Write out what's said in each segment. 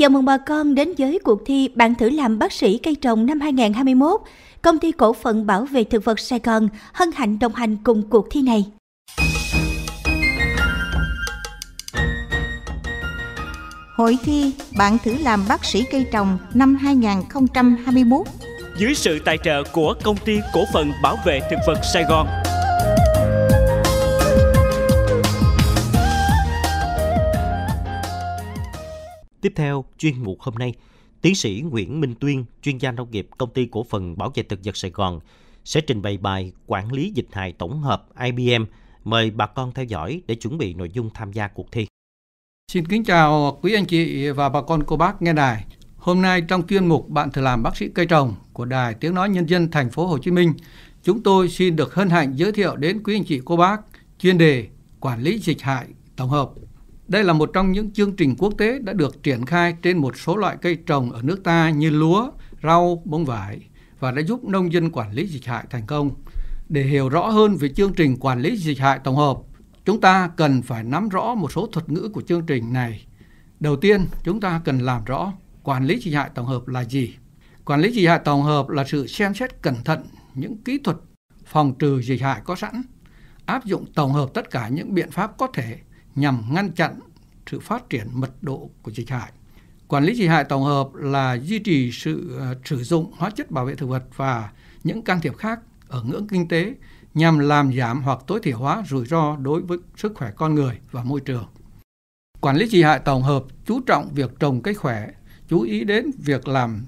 Chào mừng bà con đến với cuộc thi Bạn thử làm bác sĩ cây trồng năm 2021. Công ty cổ phần bảo vệ thực vật Sài Gòn hân hạnh đồng hành cùng cuộc thi này. Hội thi Bạn thử làm bác sĩ cây trồng năm 2021 dưới sự tài trợ của công ty cổ phần bảo vệ thực vật Sài Gòn. Tiếp theo, chuyên mục hôm nay, tiến sĩ Nguyễn Minh Tuyên, chuyên gia nông nghiệp công ty cổ phần bảo vệ thực vật Sài Gòn, sẽ trình bày bài Quản lý dịch hại tổng hợp IBM. Mời bà con theo dõi để chuẩn bị nội dung tham gia cuộc thi. Xin kính chào quý anh chị và bà con cô bác nghe đài. Hôm nay trong chuyên mục Bạn thử làm bác sĩ cây trồng của Đài Tiếng Nói Nhân dân thành phố Hồ Chí Minh, chúng tôi xin được hân hạnh giới thiệu đến quý anh chị cô bác chuyên đề Quản lý dịch hại tổng hợp đây là một trong những chương trình quốc tế đã được triển khai trên một số loại cây trồng ở nước ta như lúa, rau, bông vải và đã giúp nông dân quản lý dịch hại thành công. Để hiểu rõ hơn về chương trình quản lý dịch hại tổng hợp, chúng ta cần phải nắm rõ một số thuật ngữ của chương trình này. Đầu tiên, chúng ta cần làm rõ quản lý dịch hại tổng hợp là gì. Quản lý dịch hại tổng hợp là sự xem xét cẩn thận những kỹ thuật phòng trừ dịch hại có sẵn, áp dụng tổng hợp tất cả những biện pháp có thể nhằm ngăn chặn sự phát triển mật độ của dịch hại. Quản lý dịch hại tổng hợp là duy trì sự ờ, sử dụng hóa chất bảo vệ thực vật và những can thiệp khác ở ngưỡng kinh tế nhằm làm giảm hoặc tối thiểu hóa rủi ro đối với sức khỏe con người và môi trường. Quản lý dịch hại tổng hợp chú trọng việc trồng cây khỏe, chú ý đến việc làm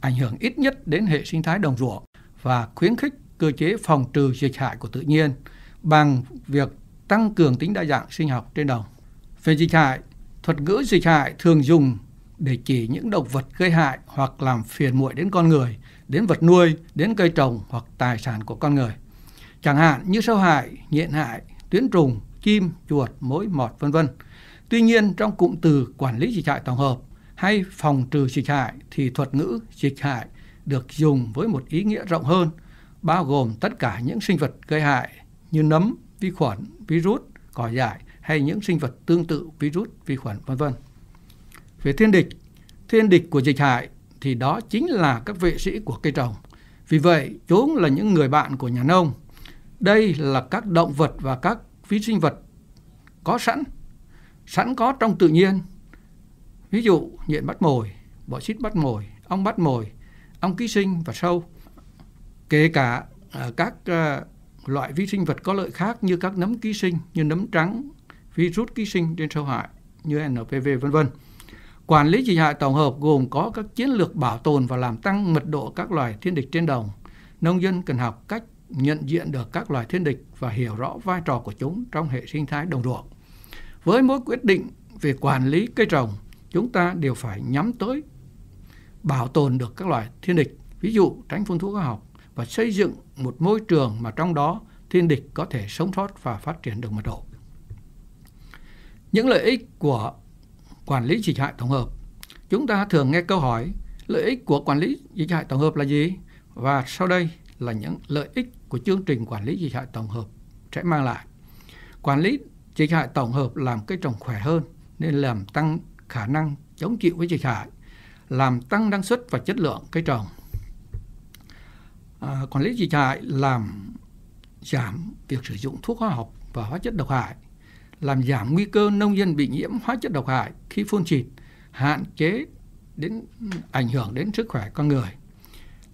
ảnh hưởng ít nhất đến hệ sinh thái đồng ruộng và khuyến khích cơ chế phòng trừ dịch hại của tự nhiên bằng việc tăng cường tính đa dạng sinh học trên đồng. Về dịch hại, thuật ngữ dịch hại thường dùng để chỉ những động vật gây hại hoặc làm phiền muội đến con người, đến vật nuôi, đến cây trồng hoặc tài sản của con người. Chẳng hạn như sâu hại, nhện hại, tuyến trùng, kim, chuột, mối mọt vân vân. Tuy nhiên, trong cụm từ quản lý dịch hại tổng hợp hay phòng trừ dịch hại thì thuật ngữ dịch hại được dùng với một ý nghĩa rộng hơn, bao gồm tất cả những sinh vật gây hại như nấm, vi khuẩn, virus, cỏ dại hay những sinh vật tương tự virus, vi khuẩn vân vân. Về thiên địch, thiên địch của dịch hại thì đó chính là các vệ sĩ của cây trồng. Vì vậy, chúng là những người bạn của nhà nông. Đây là các động vật và các vi sinh vật có sẵn, sẵn có trong tự nhiên. Ví dụ, nhện bắt mồi, bọ xít bắt mồi, ong bắt mồi, ong ký sinh và sâu. Kể cả à, các à, loại vi sinh vật có lợi khác như các nấm ký sinh, như nấm trắng, virus ký sinh trên sâu hại, như NPV vân vân. Quản lý dịch hại tổng hợp gồm có các chiến lược bảo tồn và làm tăng mật độ các loài thiên địch trên đồng. Nông dân cần học cách nhận diện được các loài thiên địch và hiểu rõ vai trò của chúng trong hệ sinh thái đồng ruộng. Với mỗi quyết định về quản lý cây trồng, chúng ta đều phải nhắm tới bảo tồn được các loài thiên địch, ví dụ tránh phun thuốc hóa học, và xây dựng một môi trường mà trong đó thiên địch có thể sống sót và phát triển được mật độ. Những lợi ích của quản lý dịch hại tổng hợp Chúng ta thường nghe câu hỏi lợi ích của quản lý dịch hại tổng hợp là gì? Và sau đây là những lợi ích của chương trình quản lý dịch hại tổng hợp sẽ mang lại. Quản lý dịch hại tổng hợp làm cây trồng khỏe hơn nên làm tăng khả năng chống chịu với dịch hại, làm tăng năng suất và chất lượng cây trồng à, quản lý dịch hại làm giảm việc sử dụng thuốc hóa học và hóa chất độc hại, làm giảm nguy cơ nông dân bị nhiễm hóa chất độc hại khi phun xịt, hạn chế đến ảnh hưởng đến sức khỏe con người,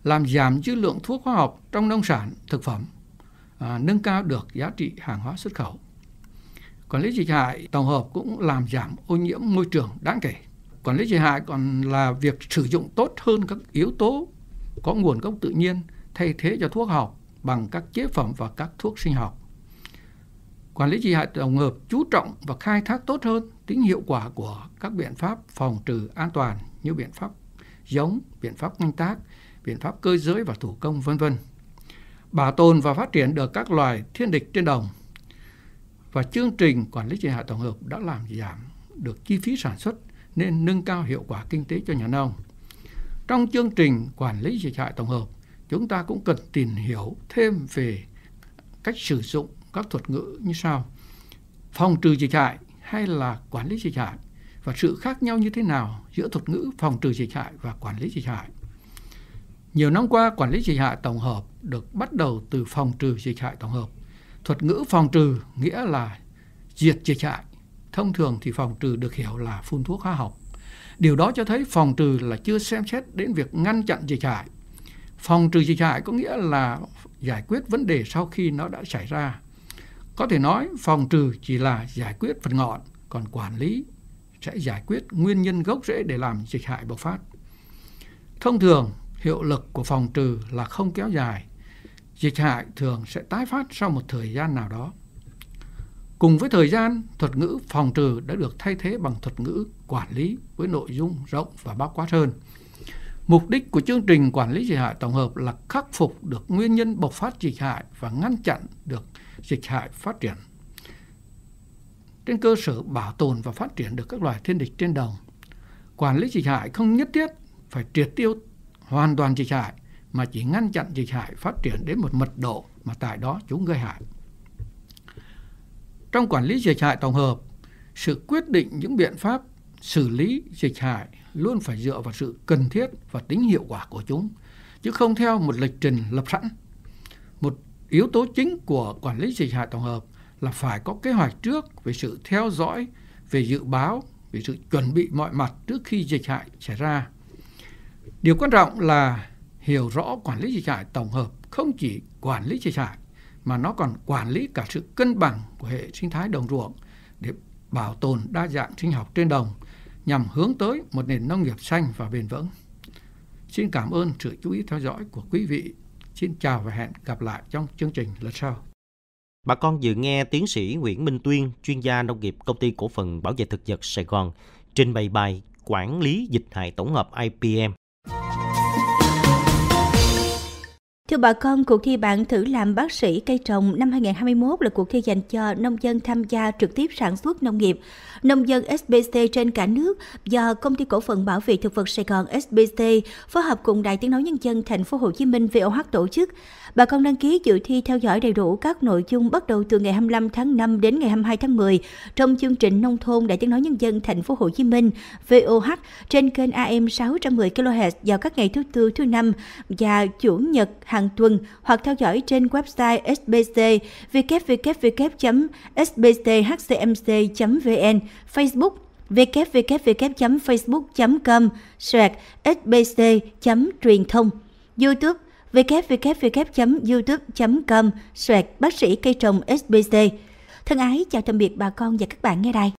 làm giảm dư lượng thuốc hóa học trong nông sản, thực phẩm, à, nâng cao được giá trị hàng hóa xuất khẩu. Quản lý dịch hại tổng hợp cũng làm giảm ô nhiễm môi trường đáng kể. Quản lý dịch hại còn là việc sử dụng tốt hơn các yếu tố có nguồn gốc tự nhiên thay thế cho thuốc học bằng các chế phẩm và các thuốc sinh học. Quản lý tri hại tổng hợp chú trọng và khai thác tốt hơn tính hiệu quả của các biện pháp phòng trừ an toàn như biện pháp giống, biện pháp canh tác, biện pháp cơ giới và thủ công vân vân. Bảo tồn và phát triển được các loài thiên địch trên đồng. Và chương trình quản lý tri hại tổng hợp đã làm giảm được chi phí sản xuất nên nâng cao hiệu quả kinh tế cho nhà nông. Trong chương trình quản lý dịch hại tổng hợp chúng ta cũng cần tìm hiểu thêm về cách sử dụng các thuật ngữ như sau. Phòng trừ dịch hại hay là quản lý dịch hại và sự khác nhau như thế nào giữa thuật ngữ phòng trừ dịch hại và quản lý dịch hại. Nhiều năm qua, quản lý dịch hại tổng hợp được bắt đầu từ phòng trừ dịch hại tổng hợp. Thuật ngữ phòng trừ nghĩa là diệt dịch hại. Thông thường thì phòng trừ được hiểu là phun thuốc hóa học. Điều đó cho thấy phòng trừ là chưa xem xét đến việc ngăn chặn dịch hại phòng trừ dịch hại có nghĩa là giải quyết vấn đề sau khi nó đã xảy ra có thể nói phòng trừ chỉ là giải quyết phần ngọn còn quản lý sẽ giải quyết nguyên nhân gốc rễ để làm dịch hại bộc phát thông thường hiệu lực của phòng trừ là không kéo dài dịch hại thường sẽ tái phát sau một thời gian nào đó cùng với thời gian thuật ngữ phòng trừ đã được thay thế bằng thuật ngữ quản lý với nội dung rộng và bao quát hơn Mục đích của chương trình quản lý dịch hại tổng hợp là khắc phục được nguyên nhân bộc phát dịch hại và ngăn chặn được dịch hại phát triển. Trên cơ sở bảo tồn và phát triển được các loài thiên địch trên đồng, quản lý dịch hại không nhất thiết phải triệt tiêu hoàn toàn dịch hại mà chỉ ngăn chặn dịch hại phát triển đến một mật độ mà tại đó chúng gây hại. Trong quản lý dịch hại tổng hợp, sự quyết định những biện pháp xử lý dịch hại luôn phải dựa vào sự cần thiết và tính hiệu quả của chúng, chứ không theo một lịch trình lập sẵn. Một yếu tố chính của quản lý dịch hại tổng hợp là phải có kế hoạch trước về sự theo dõi, về dự báo, về sự chuẩn bị mọi mặt trước khi dịch hại xảy ra. Điều quan trọng là hiểu rõ quản lý dịch hại tổng hợp không chỉ quản lý dịch hại mà nó còn quản lý cả sự cân bằng của hệ sinh thái đồng ruộng để bảo tồn đa dạng sinh học trên đồng – nhằm hướng tới một nền nông nghiệp xanh và bền vững. Xin cảm ơn sự chú ý theo dõi của quý vị. Xin chào và hẹn gặp lại trong chương trình lần sau. Bà con vừa nghe tiến sĩ Nguyễn Minh Tuyên, chuyên gia nông nghiệp công ty cổ phần bảo vệ thực vật Sài Gòn, trình bày bài Quản lý dịch hại tổng hợp IPM Thưa bà con, cuộc thi bạn thử làm bác sĩ cây trồng năm 2021 là cuộc thi dành cho nông dân tham gia trực tiếp sản xuất nông nghiệp. Nông dân SBC trên cả nước do Công ty Cổ phần Bảo vệ Thực vật Sài Gòn SBC phối hợp cùng Đài Tiếng Nói Nhân dân Thành phố Hồ Chí Minh VOH tổ chức. Bà con đăng ký dự thi theo dõi đầy đủ các nội dung bắt đầu từ ngày 25 tháng 5 đến ngày 22 tháng 10 trong chương trình Nông thôn Đài Tiếng Nói Nhân dân Thành phố Hồ Chí Minh VOH trên kênh AM 610 kHz vào các ngày thứ tư, thứ năm và chủ nhật hàng hàng tuần hoặc theo dõi trên website SBC www.sbchcmc.vn, Facebook www.facebook.com sạc sbc truyền thông youtube www.youtube.com sạc bác sĩ cây trồng sbc thân ái chào tạm biệt bà con và các bạn nghe đài